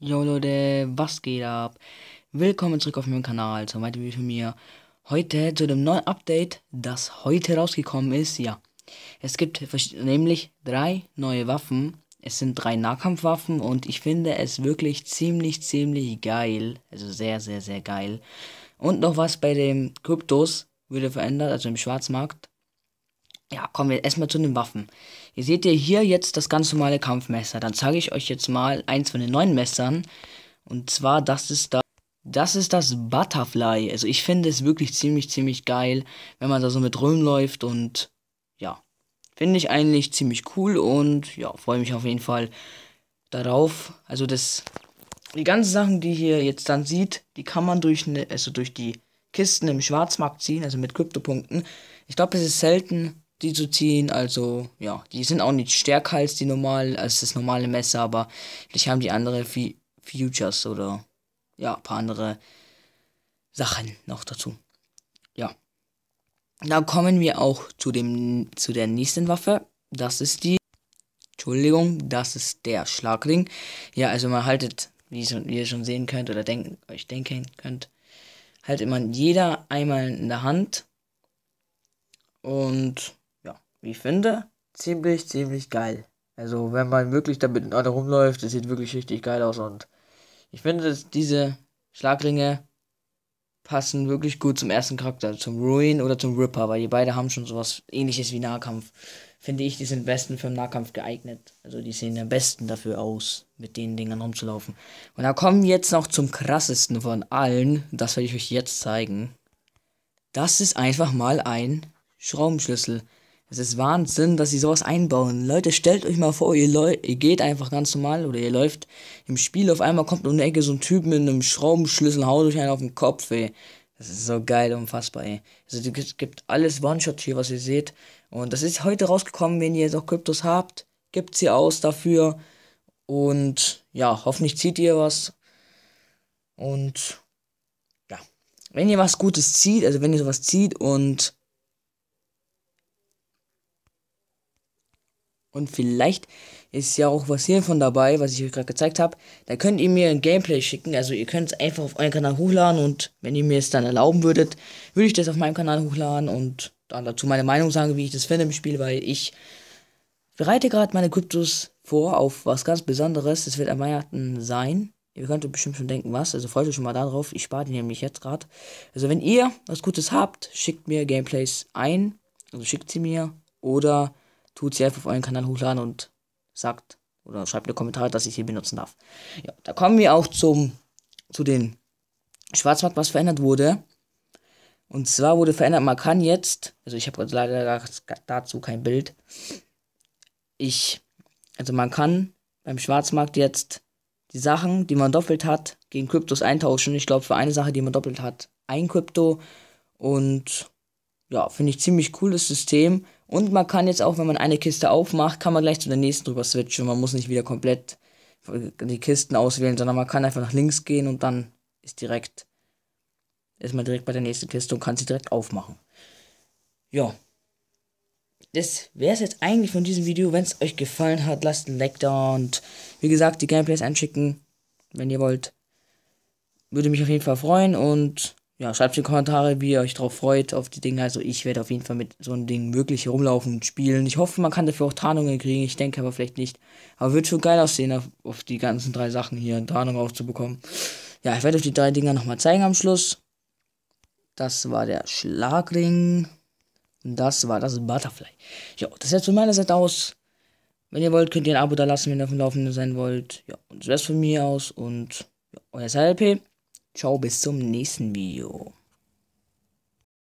Yo Leute, was geht ab? Willkommen zurück auf meinem Kanal zum weiteren Video von mir. Heute zu dem neuen Update, das heute rausgekommen ist. Ja, es gibt nämlich drei neue Waffen. Es sind drei Nahkampfwaffen und ich finde es wirklich ziemlich, ziemlich geil. Also sehr, sehr, sehr geil. Und noch was bei den Kryptos wurde verändert, also im Schwarzmarkt. Ah, kommen wir erstmal zu den Waffen. Ihr seht ja hier jetzt das ganz normale Kampfmesser. Dann zeige ich euch jetzt mal eins von den neuen Messern. Und zwar, das ist da. Das ist das Butterfly. Also ich finde es wirklich ziemlich, ziemlich geil, wenn man da so mit rumläuft und ja, finde ich eigentlich ziemlich cool und ja, freue mich auf jeden Fall darauf. Also das, die ganzen Sachen, die ihr jetzt dann sieht, die kann man durch, ne, also durch die Kisten im Schwarzmarkt ziehen, also mit Kryptopunkten. Ich glaube, es ist selten, die zu ziehen. Also ja, die sind auch nicht stärker als die normalen, als das normale Messer, aber ich haben die andere Fe Futures oder ja, ein paar andere Sachen noch dazu. Ja. Dann kommen wir auch zu dem zu der nächsten Waffe. Das ist die Entschuldigung, das ist der Schlagring. Ja, also man haltet, wie, ihr schon sehen könnt oder denken, euch denken könnt, haltet man jeder einmal in der Hand und wie ich finde, ziemlich, ziemlich geil. Also wenn man wirklich damit in einer rumläuft, das sieht wirklich richtig geil aus und ich finde, dass diese Schlagringe passen wirklich gut zum ersten Charakter, zum Ruin oder zum Ripper, weil die beide haben schon sowas ähnliches wie Nahkampf. Finde ich, die sind besten für den Nahkampf geeignet. Also die sehen am besten dafür aus, mit den Dingern rumzulaufen. Und da kommen wir jetzt noch zum krassesten von allen. Das werde ich euch jetzt zeigen. Das ist einfach mal ein Schraubenschlüssel. Es ist Wahnsinn, dass sie sowas einbauen. Leute, stellt euch mal vor, ihr, Leu ihr geht einfach ganz normal oder ihr läuft im Spiel, auf einmal kommt um die Ecke so ein Typ mit einem Schraubenschlüssel, haut euch einen auf den Kopf, ey. Das ist so geil, unfassbar, ey. Also, es gibt alles One-Shot hier, was ihr seht. Und das ist heute rausgekommen, wenn ihr jetzt auch Kryptos habt, gibt sie aus dafür. Und ja, hoffentlich zieht ihr was. Und ja, wenn ihr was Gutes zieht, also wenn ihr sowas zieht und Und vielleicht ist ja auch was hiervon dabei, was ich euch gerade gezeigt habe. Da könnt ihr mir ein Gameplay schicken. Also ihr könnt es einfach auf euren Kanal hochladen und wenn ihr mir es dann erlauben würdet, würde ich das auf meinem Kanal hochladen und dann dazu meine Meinung sagen, wie ich das finde im Spiel, weil ich bereite gerade meine Kryptos vor auf was ganz Besonderes. Es wird am Weihnachten sein. Ihr könnt bestimmt schon denken, was. Also freut euch schon mal darauf. Ich spare die nämlich jetzt gerade. Also wenn ihr was Gutes habt, schickt mir Gameplays ein. Also schickt sie mir. Oder tut sie einfach auf euren Kanal hochladen und sagt oder schreibt einen Kommentar, dass ich sie benutzen darf. Ja, da kommen wir auch zum, zu den Schwarzmarkt, was verändert wurde. Und zwar wurde verändert, man kann jetzt, also ich habe leider dazu kein Bild. Ich, also man kann beim Schwarzmarkt jetzt die Sachen, die man doppelt hat, gegen Kryptos eintauschen. Ich glaube, für eine Sache, die man doppelt hat, ein Krypto. Und ja, finde ich ziemlich cooles System. Und man kann jetzt auch, wenn man eine Kiste aufmacht, kann man gleich zu der nächsten drüber switchen. Man muss nicht wieder komplett die Kisten auswählen, sondern man kann einfach nach links gehen und dann ist direkt ist man direkt bei der nächsten Kiste und kann sie direkt aufmachen. Ja. Das wäre es jetzt eigentlich von diesem Video. Wenn es euch gefallen hat, lasst ein Like da und wie gesagt, die Gameplays einschicken, wenn ihr wollt. Würde mich auf jeden Fall freuen und ja, schreibt in die Kommentare, wie ihr euch drauf freut auf die Dinge. Also ich werde auf jeden Fall mit so einem Ding wirklich rumlaufen und spielen. Ich hoffe, man kann dafür auch Tarnungen kriegen. Ich denke aber vielleicht nicht. Aber wird schon geil aussehen, auf, auf die ganzen drei Sachen hier Tarnung aufzubekommen. Ja, ich werde euch die drei Dinger nochmal zeigen am Schluss. Das war der Schlagring. Und das war das Butterfly. Ja, das jetzt von meiner Seite aus. Wenn ihr wollt, könnt ihr ein Abo da lassen, wenn ihr auf dem Laufenden sein wollt. Ja, und das wär's von mir aus. Und ja, euer SLP. Ciao, bis zum nächsten Video.